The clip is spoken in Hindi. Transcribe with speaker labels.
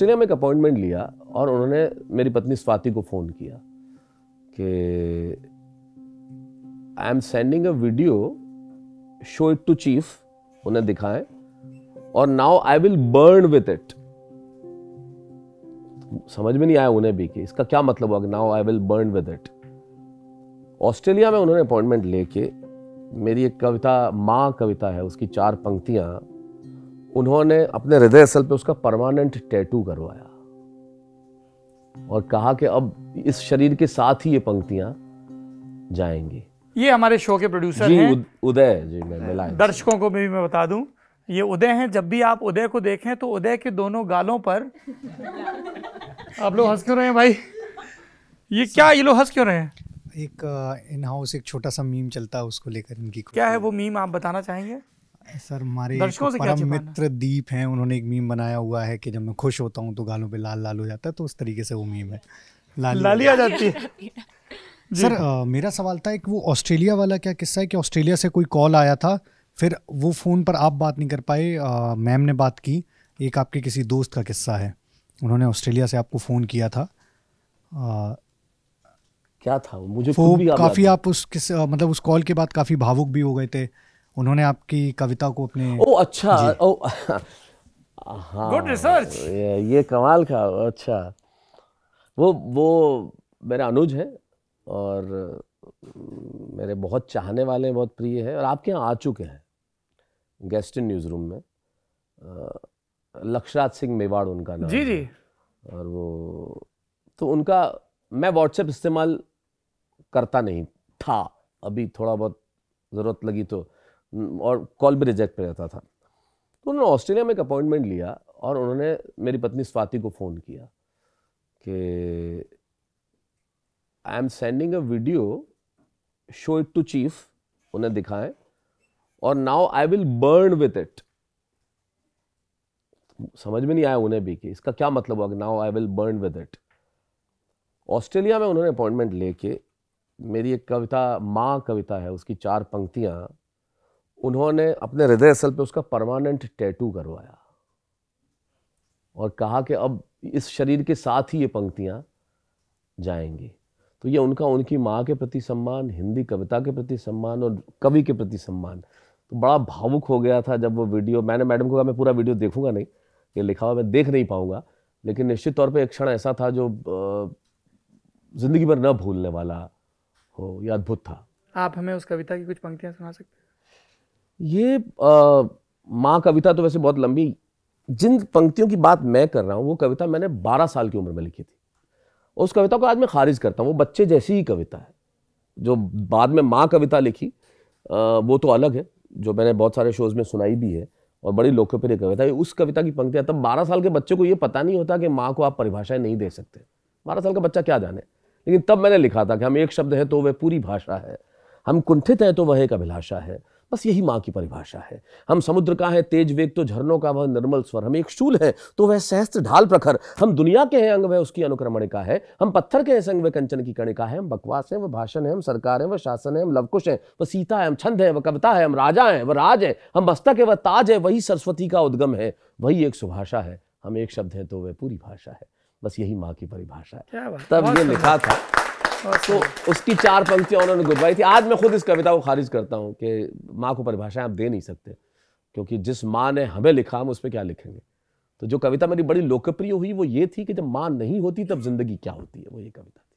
Speaker 1: चलिए हम एक अपॉइंटमेंट लिया और उन्होंने मेरी पत्नी स्वाति को फ़ोन किया कि I am sending a video show it to chief उन्हें दिखाएं और now I will burn with it समझ में नहीं आया उन्हें भी कि इसका क्या मतलब हुआ कि now I will burn with it Australia में उन्होंने अपॉइंटमेंट लेके मेरी एक कविता माँ कविता है उसकी चार पंक्तियां उन्होंने अपने हृदय स्थल पे उसका परमानेंट टैटू करवाया और कहा कि अब इस शरीर के साथ ही ये पंक्तियां जाएंगी
Speaker 2: ये हमारे शो के प्रोड्यूसर हैं
Speaker 1: उदय जी मैं मिला
Speaker 2: दर्शकों को भी मैं बता दूं ये उदय हैं जब भी आप उदय को देखें तो उदय के दोनों गालों पर आप लोग हंस क्यों रहे हैं भाई ये क्या ये लोग हंस क्यों रहे हैं एक इन हाउस एक छोटा सा मीम चलता है उसको लेकर इनकी क्या है वो मीम आप बताना चाहेंगे सर हमारे परम मित्र दीप हैं उन्होंने एक मीम बनाया हुआ है कि जब मैं खुश होता हूँ तो गालों पे लाल लाल हो जाता है तो उस तरीके से वो मीम है लाली, लाली आ जाती है सर आ, मेरा सवाल था एक वो ऑस्ट्रेलिया वाला क्या किस्सा है कि ऑस्ट्रेलिया से कोई कॉल आया था फिर वो फ़ोन पर आप बात नहीं कर पाए मैम ने बात की एक आपके किसी दोस्त का किस्सा है उन्होंने ऑस्ट्रेलिया से आपको फ़ोन किया था
Speaker 1: क्या था मुझे वो काफ़ी
Speaker 2: आप उस किस मतलब उस कॉल के बाद काफ़ी भावुक भी हो गए थे उन्होंने आपकी कविता को अपने ओ अच्छा
Speaker 1: ओ हाँ गुड रिसर्च ये, ये कमाल का अच्छा वो वो मेरा अनुज है और मेरे बहुत चाहने वाले हैं बहुत प्रिय है और आपके यहाँ आ चुके हैं गेस्ट इन न्यूज़ रूम में लक्षराज सिंह मेवाड़ उनका नाम जी जी और वो तो उनका मैं व्हाट्सएप इस्तेमाल करता नहीं था अभी थोड़ा बहुत ज़रूरत लगी तो हम्म, और कॉल भी रिजेक्ट पे रहता था तो उन्होंने ऑस्ट्रेलिया में एक अपॉइंटमेंट लिया और उन्होंने मेरी पत्नी स्वाति को फ़ोन किया कि I am sending a video show it to chief उन्हें दिखाएं और now I will burn with it समझ में नहीं आया उन्हें भी कि इसका क्या मतलब हुआ कि now I will burn with it Australia में उन्होंने अपॉइंटमेंट लेके मेरी एक कविता माँ कविता है उसकी चार पंक्तियाँ उन्होंने अपने हृदय स्थल पे उसका परमानेंट टैटू करवाया और कहा कि अब इस शरीर के साथ ही ये पंक्तियाँ जाएंगी तो ये उनका उनकी माँ के प्रति सम्मान हिंदी कविता के प्रति सम्मान और कवि के प्रति सम्मान तो बड़ा भावुक हो गया था जब वो वीडियो मैंने मैडम को कहा मैं पूरा वीडियो देखूंगा नहीं ये लिखा हुआ मैं देख नहीं पाऊंगा लेकिन निश्चित तौर पे एक क्षण ऐसा था जो ज़िंदगी भर न भूलने वाला हो या अद्भुत था
Speaker 2: आप हमें उस कविता की कुछ पंक्तियाँ सुना सकते हैं
Speaker 1: ये माँ कविता तो वैसे बहुत लंबी जिन पंक्तियों की बात मैं कर रहा हूँ वो कविता मैंने 12 साल की उम्र में लिखी थी उस कविता को आज मैं खारिज करता हूँ वो बच्चे जैसी ही कविता है जो बाद में माँ कविता लिखी आ, वो तो अलग है जो मैंने बहुत सारे शोज़ में सुनाई भी है और बड़ी लोकप्रिय कविता है उस कविता की पंक्तियाँ तब बारह साल के बच्चे को ये पता नहीं होता कि माँ को आप परिभाषाएं नहीं दे सकते बारह साल का बच्चा क्या जाने लेकिन तब मैंने लिखा था कि हम एक शब्द है तो वह पूरी भाषा है हम कुंठित हैं तो वह एक अभिलाषा है बस यही माँ की परिभाषा है हम समुद्र का है तेज वेग तो झरनों का वह निर्मल स्वर हम एक शूल है तो वह सहस्त्र ढाल प्रखर हम दुनिया के हैं अंग वह उसकी अनुक्रमण का है हम पत्थर के हैं संग वह कंचन की कणिका है हम बकवास हैं वह भाषण है हम सरकार है वह शासन है हम लवकुश हैं वह सीता है हम छंद है वह कविता है हम राजा हैं वह राज है हम मस्तक है वह ताज है वही सरस्वती का उद्गम है वही एक सुभाषा है हम एक शब्द हैं तो वह पूरी भाषा है बस यही माँ की परिभाषा है तब ये लिखा था तो उसकी चार पंक्तियाँ उन्होंने गुदवाई थी आज मैं खुद इस कविता को खारिज करता हूँ कि माँ को परिभाषाएं आप दे नहीं सकते क्योंकि जिस माँ ने हमें लिखा हम उस पर क्या लिखेंगे तो जो कविता मेरी बड़ी लोकप्रिय हुई वो ये थी कि जब माँ नहीं होती तब जिंदगी क्या होती है वो ये कविता